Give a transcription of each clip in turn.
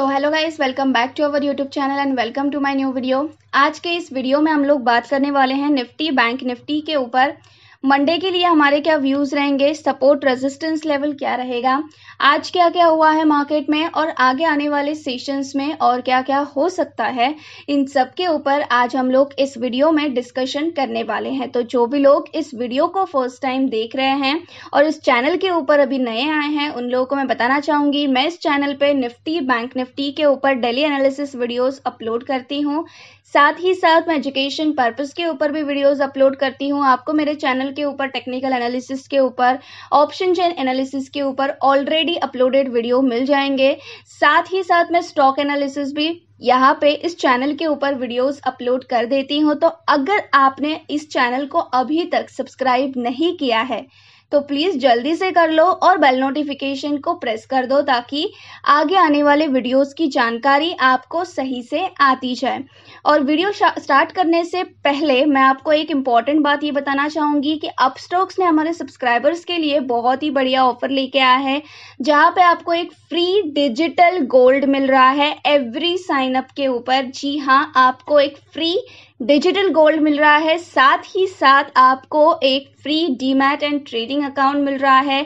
So hello guys welcome back to our YouTube channel and welcome to my new video आज के इस video में हम लोग बात करने वाले हैं निफ्टी बैंक निफ्टी के ऊपर मंडे के लिए हमारे क्या व्यूज रहेंगे सपोर्ट रेजिस्टेंस लेवल क्या रहेगा आज क्या क्या हुआ है मार्केट में और आगे आने वाले सेशंस में और क्या क्या हो सकता है इन सब के ऊपर आज हम लोग इस वीडियो में डिस्कशन करने वाले हैं तो जो भी लोग इस वीडियो को फर्स्ट टाइम देख रहे हैं और इस चैनल के ऊपर अभी नए आए हैं उन लोगों को मैं बताना चाहूंगी मैं इस चैनल पर निफ्टी बैंक निफ्टी के ऊपर डेली एनालिसिस वीडियोस अपलोड करती हूँ साथ ही साथ मैं एजुकेशन पर्पज़ के ऊपर भी वीडियोस अपलोड करती हूँ आपको मेरे चैनल के ऊपर टेक्निकल एनालिसिस के ऊपर ऑप्शन चेन एनालिसिस के ऊपर ऑलरेडी अपलोडेड वीडियो मिल जाएंगे साथ ही साथ मैं स्टॉक एनालिसिस भी यहाँ पे इस चैनल के ऊपर वीडियोस अपलोड कर देती हूँ तो अगर आपने इस चैनल को अभी तक सब्सक्राइब नहीं किया है तो प्लीज़ जल्दी से कर लो और बेल नोटिफिकेशन को प्रेस कर दो ताकि आगे आने वाले वीडियोस की जानकारी आपको सही से आती जाए और वीडियो स्टार्ट करने से पहले मैं आपको एक इम्पॉर्टेंट बात ये बताना चाहूँगी कि अपस्टॉक्स ने हमारे सब्सक्राइबर्स के लिए बहुत ही बढ़िया ऑफर लेके आया है जहाँ पे आपको एक फ्री डिजिटल गोल्ड मिल रहा है एवरी साइन अप के ऊपर जी हाँ आपको एक फ्री डिजिटल गोल्ड मिल रहा है साथ ही साथ आपको एक free demat and trading account मिल रहा है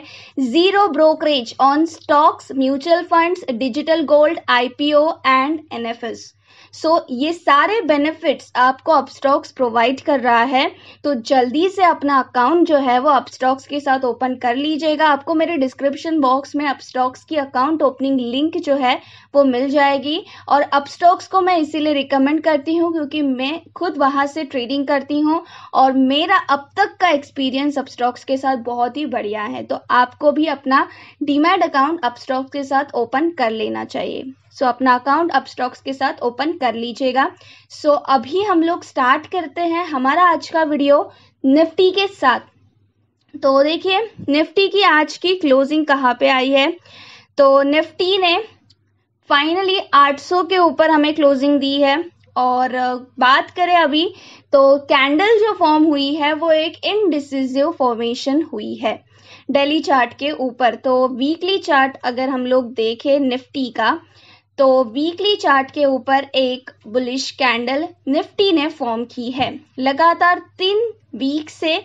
zero brokerage on stocks mutual funds digital gold IPO and NFS so so, ये सारे बेनिफिट्स आपको अपस्टॉक्स प्रोवाइड कर रहा है तो जल्दी से अपना अकाउंट जो है वो अपस्टॉक्स के साथ ओपन कर लीजिएगा आपको मेरे डिस्क्रिप्शन बॉक्स में अपस्टॉक्स की अकाउंट ओपनिंग लिंक जो है वो मिल जाएगी और अपस्टॉक्स को मैं इसीलिए रिकमेंड करती हूँ क्योंकि मैं खुद वहाँ से ट्रेडिंग करती हूँ और मेरा अब तक का एक्सपीरियंस अपस्टॉक्स के साथ बहुत ही बढ़िया है तो आपको भी अपना डीमैट अकाउंट अपस्टॉक्स के साथ ओपन कर लेना चाहिए सो so, अपना अकाउंट अब स्टॉक्स के साथ ओपन कर लीजिएगा सो so, अभी हम लोग स्टार्ट करते हैं हमारा आज का वीडियो निफ्टी के साथ तो देखिए निफ्टी की आज की क्लोजिंग कहाँ पे आई है तो निफ्टी ने फाइनली 800 के ऊपर हमें क्लोजिंग दी है और बात करें अभी तो कैंडल जो फॉर्म हुई है वो एक इनडिसिजिव फॉर्मेशन हुई है डेली चार्ट के ऊपर तो वीकली चार्ट अगर हम लोग देखें निफ्टी का तो वीकली चार्ट के ऊपर एक बुलिश कैंडल निफ्टी ने फॉर्म की है लगातार तीन वीक से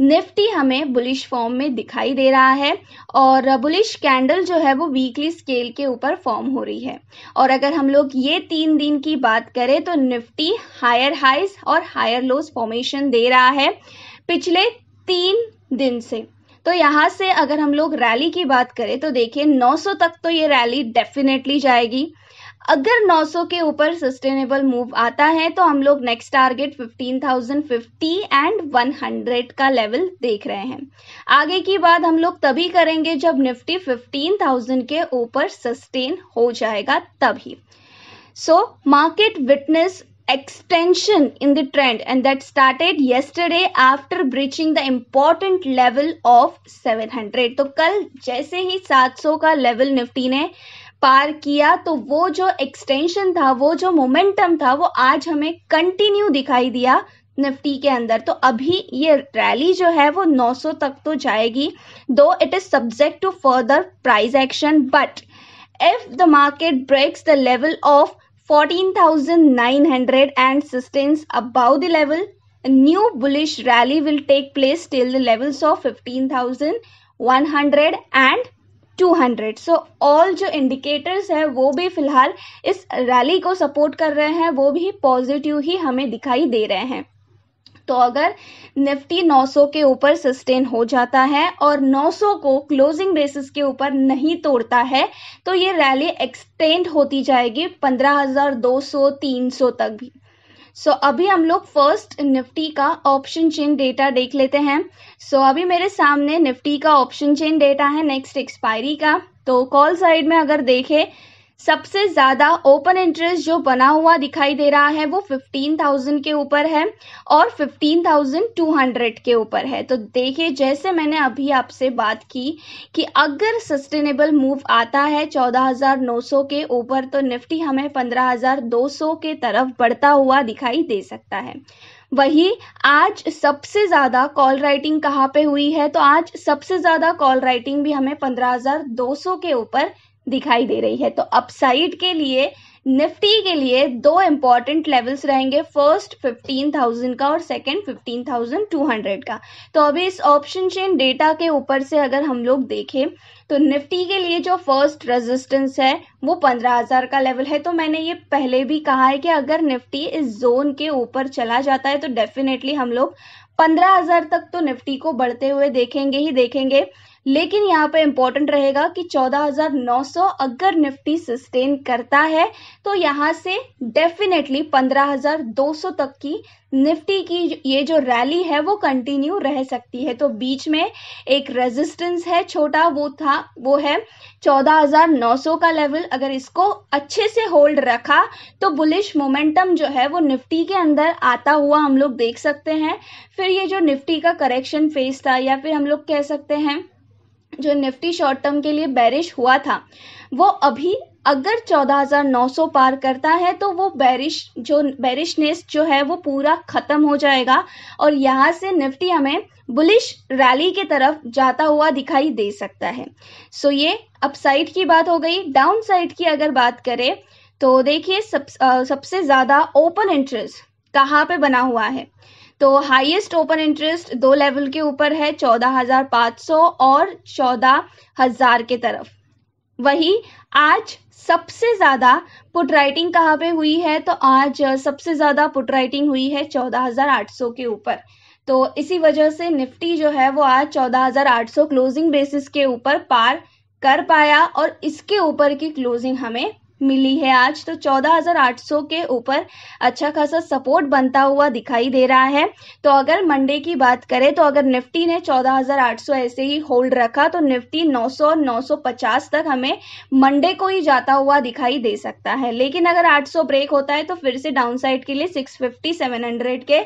निफ्टी हमें बुलिश फॉर्म में दिखाई दे रहा है और बुलिश कैंडल जो है वो वीकली स्केल के ऊपर फॉर्म हो रही है और अगर हम लोग ये तीन दिन की बात करें तो निफ्टी हायर हाइज और हायर लोज फॉर्मेशन दे रहा है पिछले तीन दिन से तो यहाँ से अगर हम लोग रैली की बात करें तो देखिए 900 तक तो ये रैली डेफिनेटली जाएगी अगर 900 के ऊपर सस्टेनेबल मूव आता है तो हम लोग नेक्स्ट टारगेट 15,050 एंड 100 का लेवल देख रहे हैं आगे की बात हम लोग तभी करेंगे जब निफ्टी 15,000 के ऊपर सस्टेन हो जाएगा तभी so market witness extension in the trend and that started yesterday after breaching the important level of 700 तो कल जैसे ही 700 का लेवल निफ्टी ने पार किया तो वो जो एक्सटेंशन था वो जो मोमेंटम था वो आज हमें कंटिन्यू दिखाई दिया निफ्टी के अंदर तो अभी ये रैली जो है वो 900 तक तो जाएगी though it is subject to further price action but if the market breaks the level of 14,900 and sustains above the level, a new bullish rally will take place till the levels of 15,100 and 200 so, all the indicators are वो भी फिलहाल इस rally को support कर रहे हैं वो भी positive ही हमें दिखाई दे रहे हैं तो अगर निफ्टी 900 के ऊपर सस्टेन हो जाता है और 900 को क्लोजिंग बेसिस के ऊपर नहीं तोड़ता है तो ये रैली एक्सटेंड होती जाएगी 15,200 300 तक भी सो so, अभी हम लोग फर्स्ट निफ्टी का ऑप्शन चेन डेटा देख लेते हैं सो so, अभी मेरे सामने निफ्टी का ऑप्शन चेन डेटा है नेक्स्ट एक्सपायरी का तो कॉल साइड में अगर देखें सबसे ज़्यादा ओपन इंटरेस्ट जो बना हुआ दिखाई दे रहा है वो 15,000 के ऊपर है और 15,200 के ऊपर है तो देखिए जैसे मैंने अभी आपसे बात की कि अगर सस्टेनेबल मूव आता है 14,900 के ऊपर तो निफ्टी हमें 15,200 के तरफ बढ़ता हुआ दिखाई दे सकता है वही आज सबसे ज़्यादा कॉल राइटिंग कहाँ पे हुई है तो आज सबसे ज़्यादा कॉल राइटिंग भी हमें 15,200 के ऊपर दिखाई दे रही है तो अपसाइड के लिए निफ्टी के लिए दो इंपॉर्टेंट लेवल्स रहेंगे फर्स्ट 15,000 का और सेकंड 15,200 का तो अभी इस ऑप्शन चेन डेटा के ऊपर से अगर हम लोग देखें तो निफ्टी के लिए जो फर्स्ट रेजिस्टेंस है वो 15,000 का लेवल है तो मैंने ये पहले भी कहा है कि अगर निफ्टी इस जोन के ऊपर चला जाता है तो डेफिनेटली हम लोग पंद्रह तक तो निफ्टी को बढ़ते हुए देखेंगे ही देखेंगे लेकिन यहाँ पे इम्पोर्टेंट रहेगा कि 14,900 अगर निफ्टी सस्टेन करता है तो यहाँ से डेफिनेटली 15,200 तक की निफ्टी की ये जो रैली है वो कंटिन्यू रह सकती है तो बीच में एक रेजिस्टेंस है छोटा वो था वो है 14,900 का लेवल अगर इसको अच्छे से होल्ड रखा तो बुलिश मोमेंटम जो है वो निफ्टी के अंदर आता हुआ हम लोग देख सकते हैं फिर ये जो निफ्टी का करेक्शन फेस था या फिर हम लोग कह सकते हैं जो निफ्टी शॉर्ट टर्म के लिए बैरिश हुआ था वो अभी अगर 14,900 पार करता है तो वो बैरिश जो बैरिशनेस जो है वो पूरा खत्म हो जाएगा और यहाँ से निफ्टी हमें बुलिश रैली के तरफ जाता हुआ दिखाई दे सकता है सो ये अपसाइड की बात हो गई डाउन साइड की अगर बात करें तो देखिए सब, सबसे ज़्यादा ओपन इंटरेस्ट कहाँ पे बना हुआ है तो हाईएस्ट ओपन इंटरेस्ट दो लेवल के ऊपर है चौदह हजार पाँच सौ और चौदह हजार के तरफ वही आज सबसे ज़्यादा पुट राइटिंग कहाँ पे हुई है तो आज सबसे ज़्यादा पुट राइटिंग हुई है चौदह हजार आठ सौ के ऊपर तो इसी वजह से निफ्टी जो है वो आज 14,800 क्लोजिंग बेसिस के ऊपर पार कर पाया और इसके ऊपर की क्लोजिंग हमें मिली है आज तो 14,800 के ऊपर अच्छा खासा सपोर्ट बनता हुआ दिखाई दे रहा है तो अगर मंडे की बात करें तो अगर निफ्टी ने 14,800 ऐसे ही होल्ड रखा तो निफ्टी 900 950 तक हमें मंडे को ही जाता हुआ दिखाई दे सकता है लेकिन अगर 800 ब्रेक होता है तो फिर से डाउनसाइड के लिए 650 700 के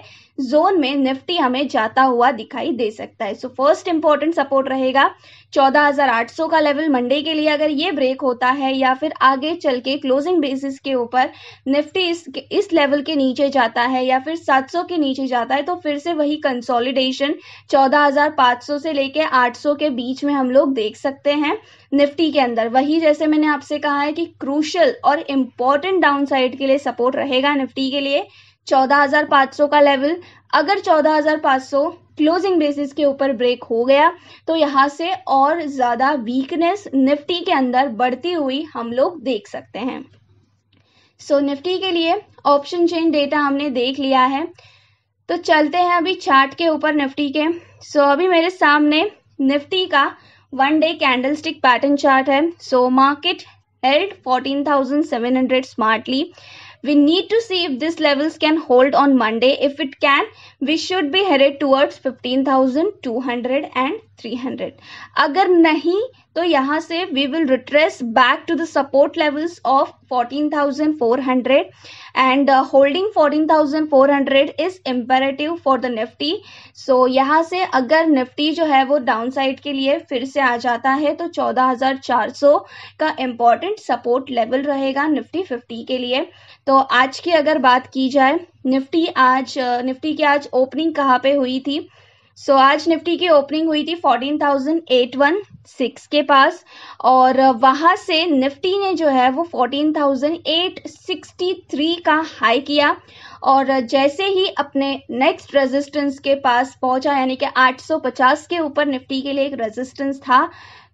जोन में निफ्टी हमें जाता हुआ दिखाई दे सकता है सो फर्स्ट इंपॉर्टेंट सपोर्ट रहेगा 14,800 का लेवल मंडे के लिए अगर ये ब्रेक होता है या फिर आगे चल के क्लोजिंग बेसिस के ऊपर निफ्टी इस इस लेवल के नीचे जाता है या फिर 700 के नीचे जाता है तो फिर से वही कंसोलिडेशन 14,500 से लेके 800 के बीच में हम लोग देख सकते हैं निफ्टी के अंदर वही जैसे मैंने आपसे कहा है कि क्रूशल और इम्पोर्टेंट डाउन के लिए सपोर्ट रहेगा निफ्टी के लिए 14,500 का लेवल अगर 14,500 क्लोजिंग बेसिस के ऊपर ब्रेक हो गया तो यहाँ से और ज़्यादा वीकनेस निफ्टी के अंदर बढ़ती हुई हम लोग देख सकते हैं सो so, निफ्टी के लिए ऑप्शन चेन डेटा हमने देख लिया है तो चलते हैं अभी चार्ट के ऊपर निफ्टी के सो so, अभी मेरे सामने निफ्टी का one day stick pattern chart है so market held 14,700 smartly We need to see if these levels can hold on Monday. If it can, we should be headed towards 15,200 and 300. अगर नहीं तो यहाँ से we will retrace back to the support levels of 14,400 and holding 14,400 is imperative for the Nifty so यहाँ से अगर Nifty जो है वो डाउन साइड के लिए फिर से आ जाता है तो 14,400 का इम्पॉर्टेंट सपोर्ट लेवल रहेगा निफ्टी 50 के लिए तो आज की अगर बात की जाए निफ्टी आज निफ्टी uh, की आज ओपनिंग कहाँ पे हुई थी सो so, आज निफ्टी की ओपनिंग हुई थी 14,816 के पास और वहाँ से निफ्टी ने जो है वो 14,863 का हाई किया और जैसे ही अपने नेक्स्ट रेजिस्टेंस के पास पहुंचा यानी कि 850 के ऊपर निफ्टी के लिए एक रेजिस्टेंस था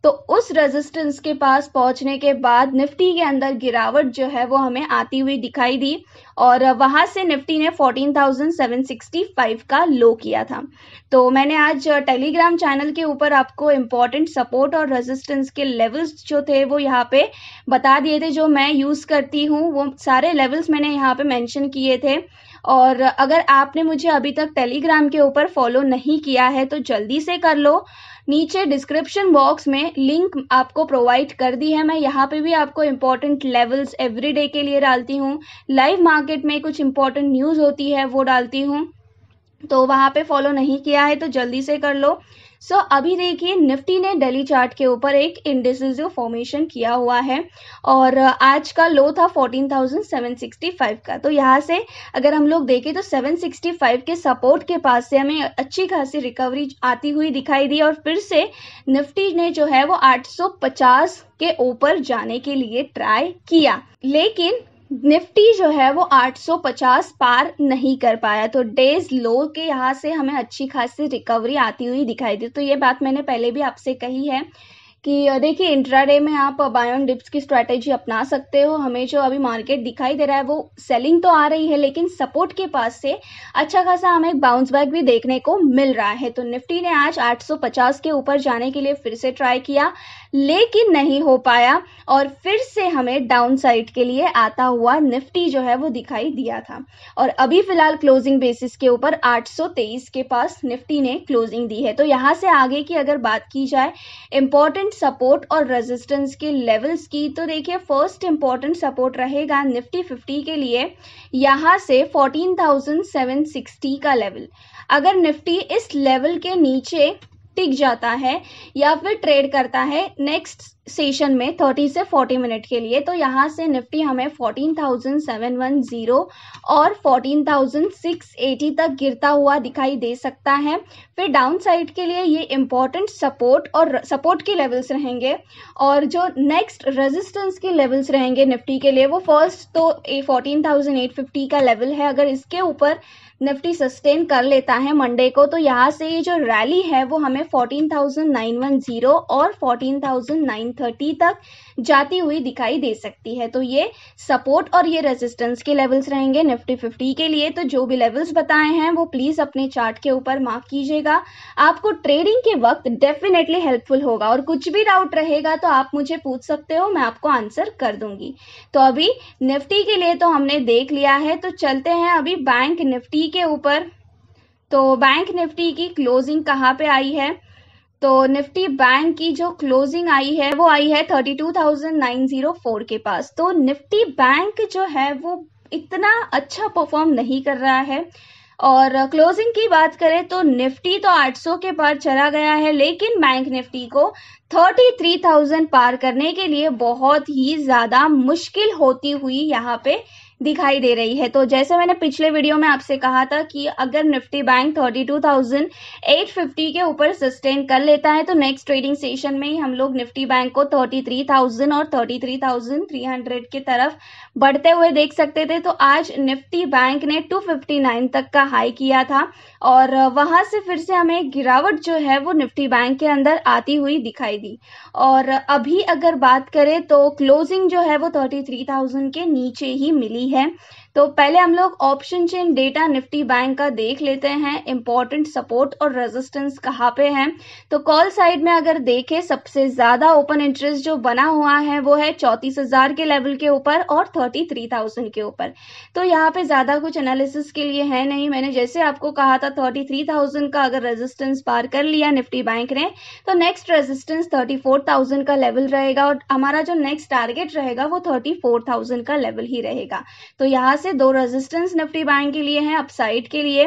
तो उस रेजिस्टेंस के पास पहुंचने के बाद निफ्टी के अंदर गिरावट जो है वो हमें आती हुई दिखाई दी और वहाँ से निफ्टी ने 14,765 का लो किया था तो मैंने आज टेलीग्राम चैनल के ऊपर आपको इम्पोर्टेंट सपोर्ट और रेजिस्टेंस के लेवल्स जो थे वो यहाँ पे बता दिए थे जो मैं यूज़ करती हूँ वो सारे लेवल्स मैंने यहाँ पे मेंशन किए थे और अगर आपने मुझे अभी तक टेलीग्राम के ऊपर फॉलो नहीं किया है तो जल्दी से कर लो नीचे डिस्क्रिप्शन बॉक्स में लिंक आपको प्रोवाइड कर दी है मैं यहाँ पे भी आपको इम्पोर्टेंट लेवल्स एवरीडे के लिए डालती हूँ लाइव मार्क मार्केट में कुछ इंपॉर्टेंट न्यूज़ होती है वो डालती हूँ तो वहाँ पे फॉलो नहीं किया है तो जल्दी से कर लो सो so, अभी देखिए निफ्टी ने डेली चार्ट के ऊपर एक इंडिसिजिव फॉर्मेशन किया हुआ है और आज का लो था 14,765 का तो यहाँ से अगर हम लोग देखें तो 765 के सपोर्ट के पास से हमें अच्छी खासी रिकवरी आती हुई दिखाई दी और फिर से निफ्टी ने जो है वो 850 के ऊपर जाने के लिए ट्राई किया लेकिन निफ्टी जो है वो 850 पार नहीं कर पाया तो डेज लो के यहाँ से हमें अच्छी खासी रिकवरी आती हुई दिखाई दी तो ये बात मैंने पहले भी आपसे कही है कि देखिए इंट्राडे में आप बायोन डिप्स की स्ट्रैटेजी अपना सकते हो हमें जो अभी मार्केट दिखाई दे रहा है वो सेलिंग तो आ रही है लेकिन सपोर्ट के पास से अच्छा खासा हमें एक बाउंस बैक भी देखने को मिल रहा है तो निफ्टी ने आज 850 के ऊपर जाने के लिए फिर से ट्राई किया लेकिन नहीं हो पाया और फिर से हमें डाउन साइड के लिए आता हुआ निफ्टी जो है वो दिखाई दिया था और अभी फिलहाल क्लोजिंग बेसिस के ऊपर 823 के पास निफ्टी ने क्लोजिंग दी है तो यहाँ से आगे की अगर बात की जाए इम्पोर्टेंट सपोर्ट और रेजिस्टेंस के लेवल्स की तो देखिए फर्स्ट इंपॉर्टेंट सपोर्ट रहेगा निफ्टी 50 के लिए यहाँ से 14,760 का लेवल अगर निफ्टी इस लेवल के नीचे टिक जाता है या फिर ट्रेड करता है नेक्स्ट सेशन में 30 से 40 मिनट के लिए तो यहाँ से निफ्टी हमें 14,710 और 14,680 तक गिरता हुआ दिखाई दे सकता है फिर डाउन साइड के लिए ये इम्पोर्टेंट सपोर्ट और सपोर्ट के लेवल्स रहेंगे और जो नेक्स्ट रेजिस्टेंस के लेवल्स रहेंगे निफ्टी के लिए वो फर्स्ट तो फोर्टीन का लेवल है अगर इसके ऊपर निफ्टी सस्टेन कर लेता है मंडे को तो यहाँ से ये जो रैली है वो हमें 14,910 और 14,900 330 तक जाती हुई दिखाई दे सकती है तो ये सपोर्ट और ये रेजिस्टेंस के लेवल्स रहेंगे निफ्टी 50 के लिए तो जो भी लेवल्स बताए हैं वो प्लीज़ अपने चार्ट के ऊपर मार्क कीजिएगा आपको ट्रेडिंग के वक्त डेफिनेटली हेल्पफुल होगा और कुछ भी डाउट रहेगा तो आप मुझे पूछ सकते हो मैं आपको आंसर कर दूंगी तो अभी निफ्टी के लिए तो हमने देख लिया है तो चलते हैं अभी बैंक निफ्टी के ऊपर तो बैंक निफ्टी की क्लोजिंग कहाँ पे आई है तो निफ्टी बैंक की जो क्लोजिंग आई है वो आई है 32,904 के पास तो निफ्टी बैंक जो है वो इतना अच्छा परफॉर्म नहीं कर रहा है और क्लोजिंग की बात करें तो निफ्टी तो 800 के पार चला गया है लेकिन बैंक निफ्टी को 33,000 पार करने के लिए बहुत ही ज़्यादा मुश्किल होती हुई यहाँ पे दिखाई दे रही है तो जैसे मैंने पिछले वीडियो में आपसे कहा था कि अगर निफ्टी बैंक 32,850 के ऊपर सस्टेन कर लेता है तो नेक्स्ट ट्रेडिंग सेशन में ही हम लोग निफ्टी बैंक को 33,000 और 33,300 की तरफ बढ़ते हुए देख सकते थे तो आज निफ्टी बैंक ने 259 तक का हाई किया था और वहां से फिर से हमें गिरावट जो है वो निफ्टी बैंक के अंदर आती हुई दिखाई दी और अभी अगर बात करें तो क्लोजिंग जो है वो थर्टी के नीचे ही मिली है तो पहले हम लोग option chain data Nifty bank का देख लेते हैं इंपॉर्टेंट सपोर्ट और रेजिस्टेंस कहाँ पे है तो कॉल साइड में अगर देखें सबसे ज्यादा ओपन इंटरेस्ट जो बना हुआ है वो है चौतीस हजार के लेवल के ऊपर और थर्टी थ्री थाउजेंड के ऊपर तो यहाँ पे ज्यादा कुछ एनालिसिस के लिए है नहीं मैंने जैसे आपको कहा था थर्टी थ्री थाउजेंड का अगर रेजिस्टेंस पार कर लिया निफ्टी बैंक ने तो next resistance thirty four thousand का लेवल रहेगा और हमारा जो नेक्स्ट टारगेट रहेगा वो थर्टी फोर थाउजेंड का लेवल ही रहेगा तो यहाँ से दो रेजिस्टेंस निफ्टी बैंक के लिए हैं अपसाइड के लिए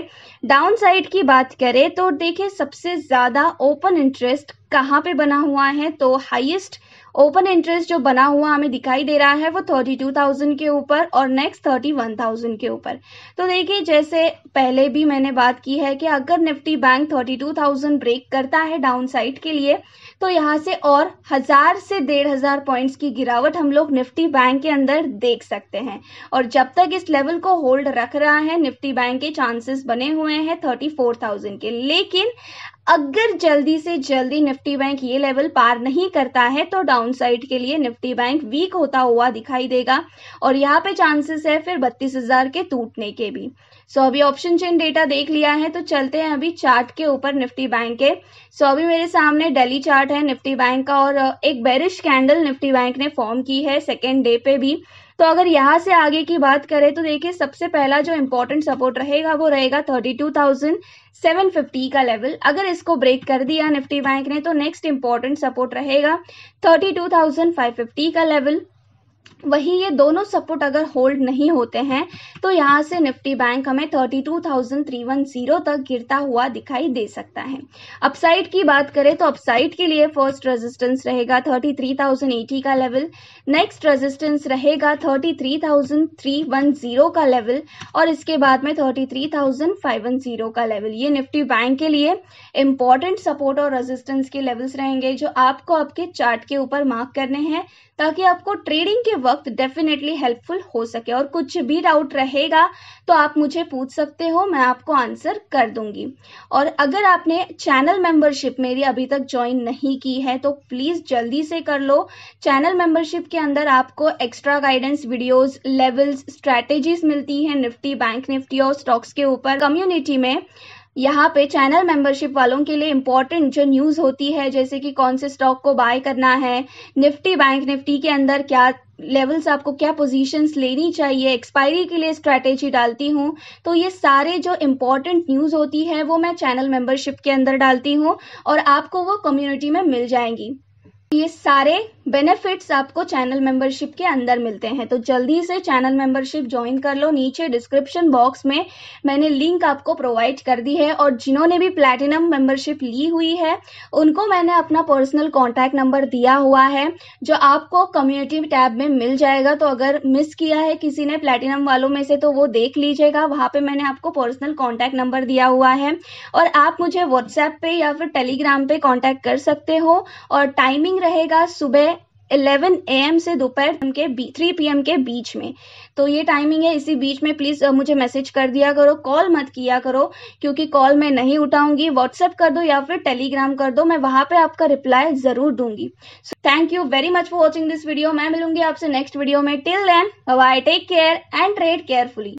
डाउन साइड की बात करें तो देखिए सबसे ज्यादा ओपन इंटरेस्ट कहाँ पे बना हुआ है तो हाईएस्ट ओपन इंटरेस्ट जो बना हुआ हमें दिखाई दे रहा है वो थर्टी टू थाउजेंड के ऊपर और नेक्स्ट थर्टी वन थाउजेंड के ऊपर तो देखिए जैसे पहले भी मैंने बात की है कि अगर Nifty bank thirty two thousand break करता है डाउन साइड के लिए तो यहाँ से और हजार से डेढ़ हजार पॉइंट्स की गिरावट हम लोग निफ्टी बैंक के अंदर देख सकते हैं और जब तक इस लेवल को होल्ड रख रहा है निफ्टी बैंक के चांसेस बने हुए हैं थर्टी फोर थाउजेंड के लेकिन अगर जल्दी से जल्दी निफ्टी बैंक ये लेवल पार नहीं करता है तो डाउनसाइड के लिए निफ्टी बैंक वीक होता हुआ दिखाई देगा और यहाँ पे चांसेस है फिर बत्तीस हजार के टूटने के भी सो अभी ऑप्शन चेन डेटा देख लिया है तो चलते हैं अभी चार्ट के ऊपर निफ्टी बैंक के सो अभी मेरे सामने डेली चार्ट है निफ्टी बैंक का और एक बेरिश कैंडल निफ्टी बैंक ने फॉर्म की है सेकेंड डे पे भी तो अगर यहाँ से आगे की बात करें तो देखिए सबसे पहला जो इम्पोर्टेंट सपोर्ट रहेगा वो रहेगा thirty two thousand seven fifty का लेवल अगर इसको ब्रेक कर दिया निफ्टी बैंक ने तो नेक्स्ट इम्पोर्टेंट सपोर्ट रहेगा thirty two thousand five fifty का लेवल वहीं ये दोनों सपोर्ट अगर होल्ड नहीं होते हैं तो यहाँ से निफ्टी बैंक हमें thirty two thousand three one zero तक गिरता हुआ दिखाई दे सकता है अपसाइड की बात करें तो अपसाइड के लिए फर्स्ट रेजिस्टेंस रहेगा थर्टी थ्री थाउजेंड एटी का लेवल नेक्स्ट रेजिस्टेंस रहेगा thirty three three thousand one zero का लेवल और इसके बाद में thirty three thousand five one zero का लेवल ये निफ्टी बैंक के लिए इंपॉर्टेंट सपोर्ट और रेजिस्टेंस के लेवल्स रहेंगे जो आपको आपके चार्ट के ऊपर मार्क करने हैं ताकि आपको ट्रेडिंग के वक्त डेफिनेटली हेल्पफुल हो सके और कुछ भी डाउट रहेगा तो आप मुझे पूछ सकते हो मैं आपको आंसर कर दूंगी और अगर आपने चैनल मेंबरशिप मेरी अभी तक ज्वाइन नहीं की है तो प्लीज़ जल्दी से कर लो चैनल मेंबरशिप के अंदर आपको extra guidance videos levels strategies मिलती है निफ्टी बैंक निफ्टी और स्टॉक्स के ऊपर कम्युनिटी में यहाँ पे चैनल मेंबरशिप वालों के लिए इम्पोर्टेंट जो न्यूज़ होती है जैसे कि कौन से स्टॉक को बाय करना है निफ्टी बैंक निफ्टी के अंदर क्या लेवल्स आपको क्या पोजीशंस लेनी चाहिए एक्सपायरी के लिए स्ट्रैटेजी डालती हूँ तो ये सारे जो इम्पोर्टेंट न्यूज़ होती है वो मैं चैनल मेंबरशिप के अंदर डालती हूँ और आपको वो कम्युनिटी में मिल जाएंगी ये सारे बेनिफिट्स आपको चैनल मेंबरशिप के अंदर मिलते हैं तो जल्दी से चैनल मेंबरशिप ज्वाइन कर लो नीचे डिस्क्रिप्शन बॉक्स में मैंने लिंक आपको प्रोवाइड कर दी है और जिन्होंने भी प्लेटिनम मेंबरशिप ली हुई है उनको मैंने अपना पर्सनल कॉन्टैक्ट नंबर दिया हुआ है जो आपको कम्युनिटी टैब में मिल जाएगा तो अगर मिस किया है किसी ने प्लेटिनम वालों में से तो वो देख लीजिएगा वहाँ पर मैंने आपको पर्सनल कॉन्टैक्ट नंबर दिया हुआ है और आप मुझे व्हाट्सएप पे या फिर टेलीग्राम पे कॉन्टैक्ट कर सकते हो और टाइमिंग टाइमिंग रहेगा सुबह 11 एम से दोपहर के थ्री पी के बीच में तो ये टाइमिंग है इसी बीच में प्लीज़ मुझे मैसेज कर दिया करो कॉल मत किया करो क्योंकि कॉल मैं नहीं उठाऊंगी व्हाट्सएप कर दो या फिर टेलीग्राम कर दो मैं वहां पे आपका रिप्लाई ज़रूर दूंगी so thank you very much for watching this video मैं मिलूंगी आपसे नेक्स्ट वीडियो में till then take care and trade carefully